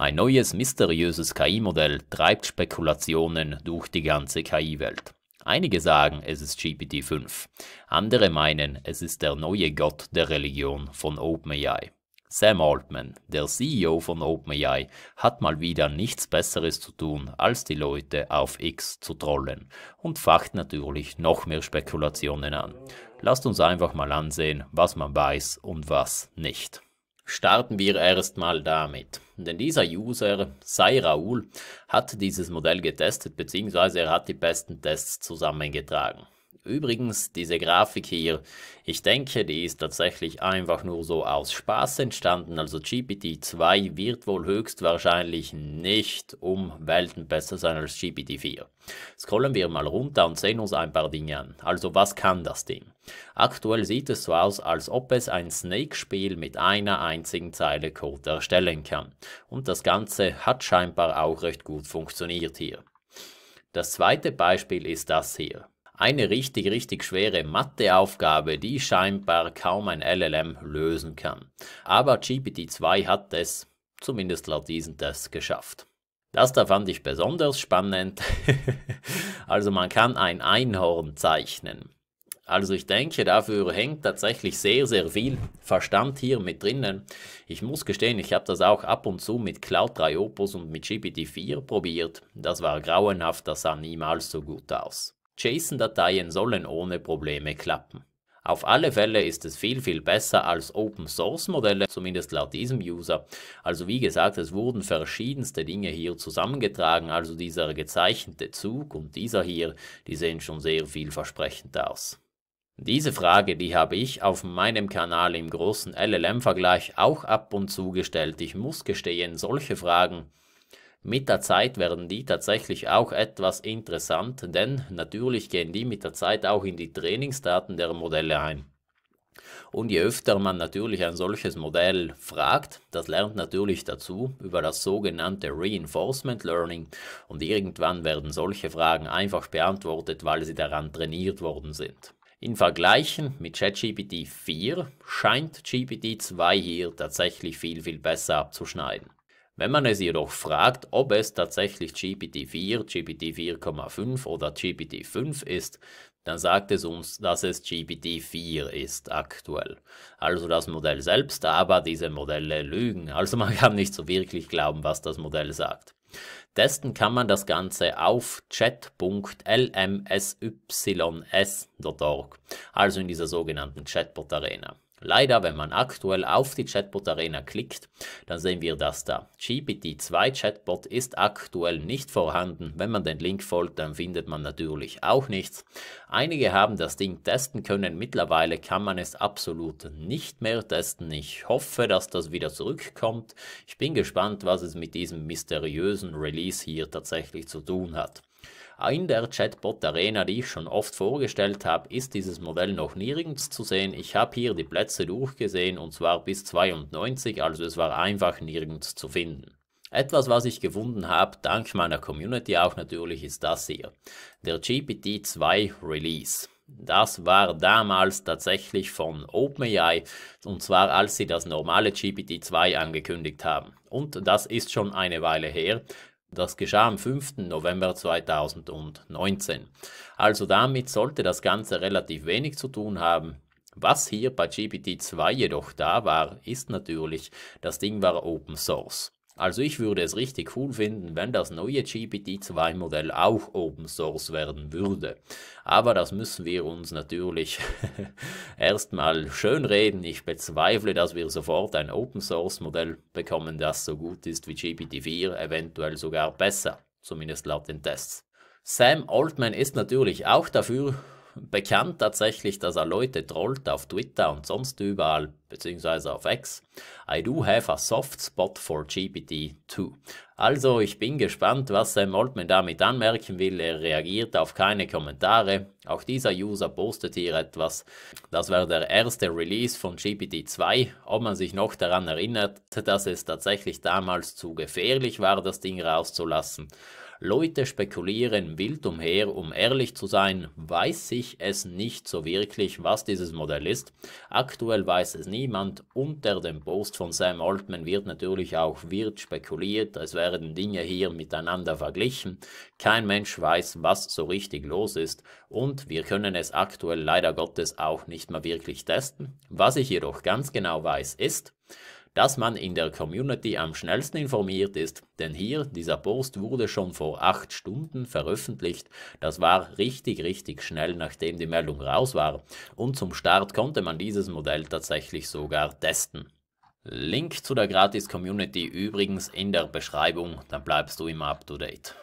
Ein neues mysteriöses KI-Modell treibt Spekulationen durch die ganze KI-Welt. Einige sagen, es ist GPT-5, andere meinen, es ist der neue Gott der Religion von OpenAI. Sam Altman, der CEO von OpenAI, hat mal wieder nichts Besseres zu tun, als die Leute auf X zu trollen und facht natürlich noch mehr Spekulationen an. Lasst uns einfach mal ansehen, was man weiß und was nicht. Starten wir erstmal damit. Denn dieser User, Sai Raoul, hat dieses Modell getestet bzw. er hat die besten Tests zusammengetragen. Übrigens, diese Grafik hier, ich denke, die ist tatsächlich einfach nur so aus Spaß entstanden. Also GPT-2 wird wohl höchstwahrscheinlich nicht um Welten besser sein als GPT-4. Scrollen wir mal runter und sehen uns ein paar Dinge an. Also was kann das Ding? Aktuell sieht es so aus, als ob es ein Snake-Spiel mit einer einzigen Zeile Code erstellen kann. Und das Ganze hat scheinbar auch recht gut funktioniert hier. Das zweite Beispiel ist das hier. Eine richtig, richtig schwere Matheaufgabe, die scheinbar kaum ein LLM lösen kann. Aber GPT-2 hat es, zumindest laut diesem Test, geschafft. Das da fand ich besonders spannend. also man kann ein Einhorn zeichnen. Also ich denke, dafür hängt tatsächlich sehr, sehr viel Verstand hier mit drinnen. Ich muss gestehen, ich habe das auch ab und zu mit Cloud 3 Opus und mit GPT-4 probiert. Das war grauenhaft, das sah niemals so gut aus. JSON-Dateien sollen ohne Probleme klappen. Auf alle Fälle ist es viel, viel besser als Open Source Modelle, zumindest laut diesem User. Also wie gesagt, es wurden verschiedenste Dinge hier zusammengetragen, also dieser gezeichnete Zug und dieser hier, die sehen schon sehr vielversprechend aus. Diese Frage, die habe ich auf meinem Kanal im großen LLM-Vergleich auch ab und zu gestellt. Ich muss gestehen, solche Fragen mit der Zeit werden die tatsächlich auch etwas interessant, denn natürlich gehen die mit der Zeit auch in die Trainingsdaten der Modelle ein. Und je öfter man natürlich ein solches Modell fragt, das lernt natürlich dazu über das sogenannte Reinforcement Learning und irgendwann werden solche Fragen einfach beantwortet, weil sie daran trainiert worden sind. In Vergleichen mit ChatGPT 4 scheint GPT 2 hier tatsächlich viel, viel besser abzuschneiden. Wenn man es jedoch fragt, ob es tatsächlich GPT-4, GPT-4,5 oder GPT-5 ist, dann sagt es uns, dass es GPT-4 ist aktuell. Also das Modell selbst, aber diese Modelle lügen. Also man kann nicht so wirklich glauben, was das Modell sagt. Testen kann man das Ganze auf chat.lmsys.org, also in dieser sogenannten Chatbot-Arena. Leider, wenn man aktuell auf die Chatbot-Arena klickt, dann sehen wir das da. GPT-2-Chatbot ist aktuell nicht vorhanden. Wenn man den Link folgt, dann findet man natürlich auch nichts. Einige haben das Ding testen können. Mittlerweile kann man es absolut nicht mehr testen. Ich hoffe, dass das wieder zurückkommt. Ich bin gespannt, was es mit diesem mysteriösen Release hier tatsächlich zu tun hat. In der Chatbot Arena, die ich schon oft vorgestellt habe, ist dieses Modell noch nirgends zu sehen. Ich habe hier die Plätze durchgesehen und zwar bis 92, also es war einfach nirgends zu finden. Etwas, was ich gefunden habe, dank meiner Community auch natürlich, ist das hier. Der GPT-2 Release. Das war damals tatsächlich von OpenAI, und zwar als sie das normale GPT-2 angekündigt haben. Und das ist schon eine Weile her. Das geschah am 5. November 2019. Also damit sollte das Ganze relativ wenig zu tun haben. Was hier bei GPT-2 jedoch da war, ist natürlich, das Ding war Open Source. Also ich würde es richtig cool finden, wenn das neue GPT-2-Modell auch Open Source werden würde. Aber das müssen wir uns natürlich erstmal schönreden. Ich bezweifle, dass wir sofort ein Open Source-Modell bekommen, das so gut ist wie GPT-4, eventuell sogar besser, zumindest laut den Tests. Sam Altman ist natürlich auch dafür, bekannt tatsächlich, dass er Leute trollt auf Twitter und sonst überall, beziehungsweise auf X. I do have a soft spot for GPT-2. Also, ich bin gespannt, was Sam Altman damit anmerken will. Er reagiert auf keine Kommentare. Auch dieser User postet hier etwas. Das war der erste Release von GPT-2. Ob man sich noch daran erinnert, dass es tatsächlich damals zu gefährlich war, das Ding rauszulassen Leute spekulieren wild umher, um ehrlich zu sein, weiß ich es nicht so wirklich, was dieses Modell ist. Aktuell weiß es niemand. Unter dem Post von Sam Altman wird natürlich auch wird spekuliert, es werden Dinge hier miteinander verglichen. Kein Mensch weiß, was so richtig los ist und wir können es aktuell leider Gottes auch nicht mehr wirklich testen. Was ich jedoch ganz genau weiß ist, dass man in der Community am schnellsten informiert ist, denn hier, dieser Post wurde schon vor acht Stunden veröffentlicht. Das war richtig, richtig schnell, nachdem die Meldung raus war. Und zum Start konnte man dieses Modell tatsächlich sogar testen. Link zu der Gratis Community übrigens in der Beschreibung, dann bleibst du immer up to date.